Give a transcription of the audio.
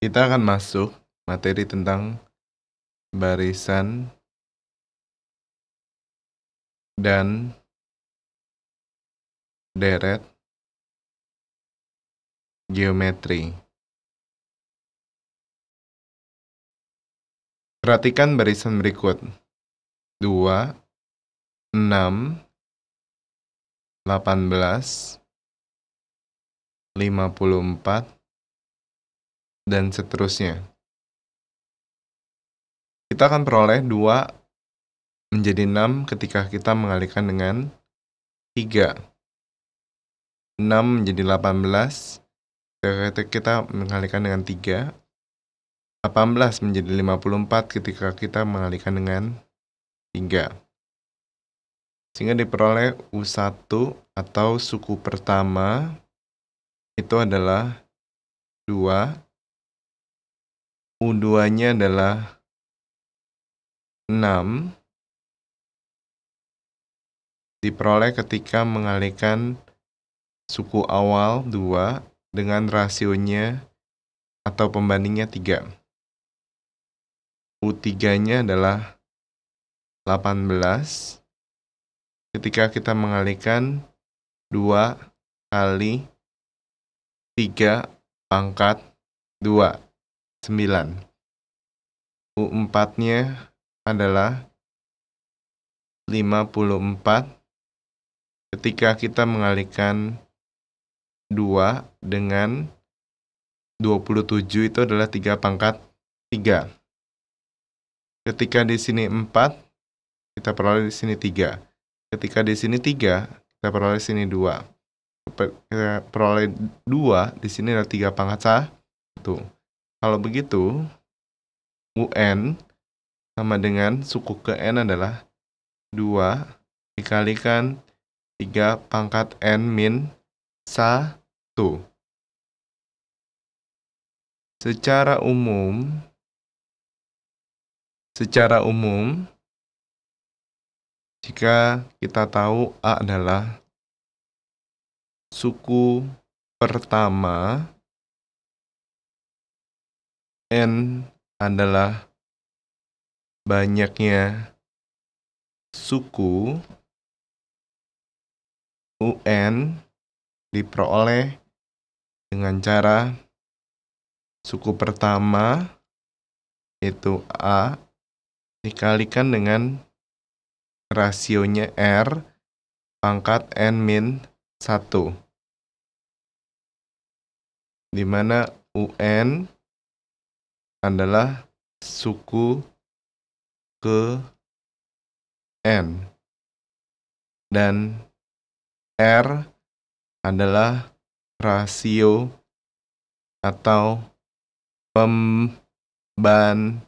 kita akan masuk materi tentang barisan dan deret geometri. Perhatikan barisan berikut. 2, 6, 18, 54, dan seterusnya. Kita akan peroleh 2 menjadi 6 ketika kita mengalihkan dengan 3. 6 menjadi 18 ketika kita mengalihkan dengan 3. 18 menjadi 54 ketika kita mengalihkan dengan 3. Sehingga diperoleh U1 atau suku pertama itu adalah 2 U2-nya adalah 6 diperoleh ketika mengalihkan suku awal 2 dengan rasionya atau pembandingnya 3. U3-nya adalah 18 ketika kita mengalihkan 2 kali 3 pangkat 2 9. U4-nya adalah 54 ketika kita mengalihkan 2 dengan 27 itu adalah 3 pangkat 3. Ketika di sini 4, kita peroleh di sini 3. Ketika di sini 3, kita peroleh di sini 2. Kita peroleh 2, di sini adalah 3 pangkat 1. Kalau begitu, UN sama dengan suku ke N adalah 2 dikalikan 3 pangkat N min 1. Secara umum, secara umum, jika kita tahu A adalah suku pertama N adalah banyaknya suku UN diperoleh dengan cara suku pertama itu A dikalikan dengan rasionya R pangkat N min 1 dimana UN adalah suku ke N dan R adalah rasio atau pembanding.